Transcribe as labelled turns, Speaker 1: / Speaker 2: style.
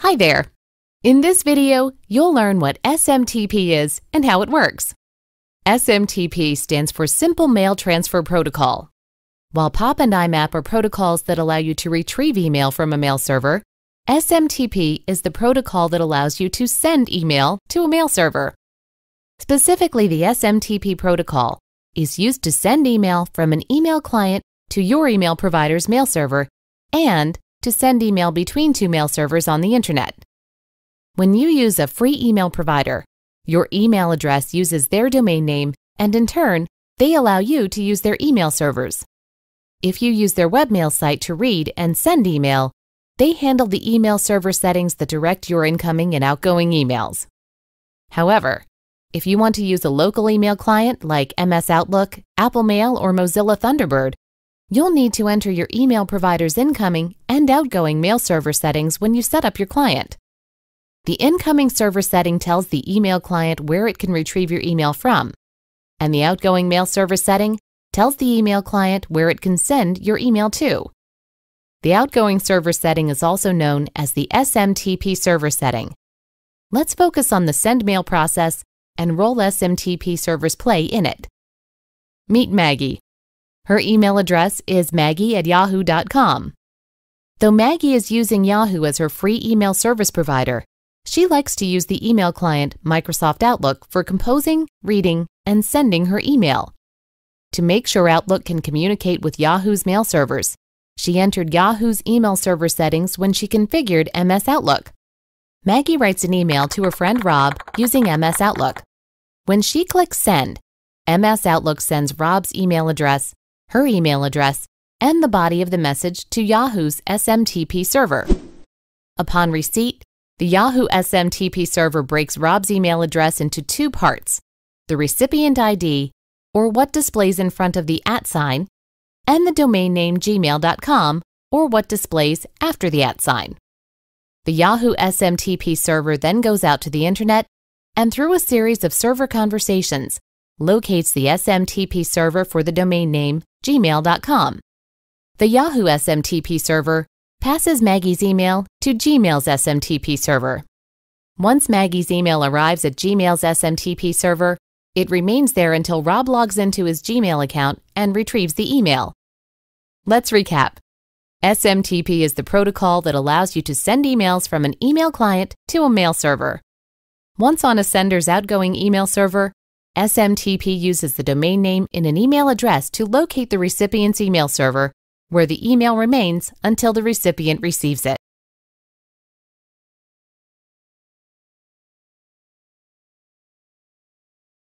Speaker 1: Hi there! In this video, you'll learn what SMTP is and how it works. SMTP stands for Simple Mail Transfer Protocol. While POP and IMAP are protocols that allow you to retrieve email from a mail server, SMTP is the protocol that allows you to send email to a mail server. Specifically, the SMTP protocol is used to send email from an email client to your email provider's mail server and to send email between two mail servers on the Internet. When you use a free email provider, your email address uses their domain name and in turn, they allow you to use their email servers. If you use their webmail site to read and send email, they handle the email server settings that direct your incoming and outgoing emails. However, if you want to use a local email client like MS Outlook, Apple Mail, or Mozilla Thunderbird, You'll need to enter your email provider's incoming and outgoing mail server settings when you set up your client. The incoming server setting tells the email client where it can retrieve your email from, and the outgoing mail server setting tells the email client where it can send your email to. The outgoing server setting is also known as the SMTP server setting. Let's focus on the send mail process and role SMTP servers play in it. Meet Maggie, her email address is maggie at yahoo.com. Though Maggie is using Yahoo as her free email service provider, she likes to use the email client Microsoft Outlook for composing, reading, and sending her email. To make sure Outlook can communicate with Yahoo's mail servers, she entered Yahoo's email server settings when she configured MS Outlook. Maggie writes an email to her friend Rob using MS Outlook. When she clicks Send, MS Outlook sends Rob's email address her email address, and the body of the message to Yahoo's SMTP server. Upon receipt, the Yahoo SMTP server breaks Rob's email address into two parts the recipient ID, or what displays in front of the at sign, and the domain name gmail.com, or what displays after the at sign. The Yahoo SMTP server then goes out to the internet and through a series of server conversations, locates the SMTP server for the domain name gmail.com. The Yahoo SMTP server passes Maggie's email to Gmail's SMTP server. Once Maggie's email arrives at Gmail's SMTP server, it remains there until Rob logs into his Gmail account and retrieves the email. Let's recap. SMTP is the protocol that allows you to send emails from an email client to a mail server. Once on a sender's outgoing email server, SMTP uses the domain name in an email address to locate the recipient's email server, where the email remains until the recipient receives it.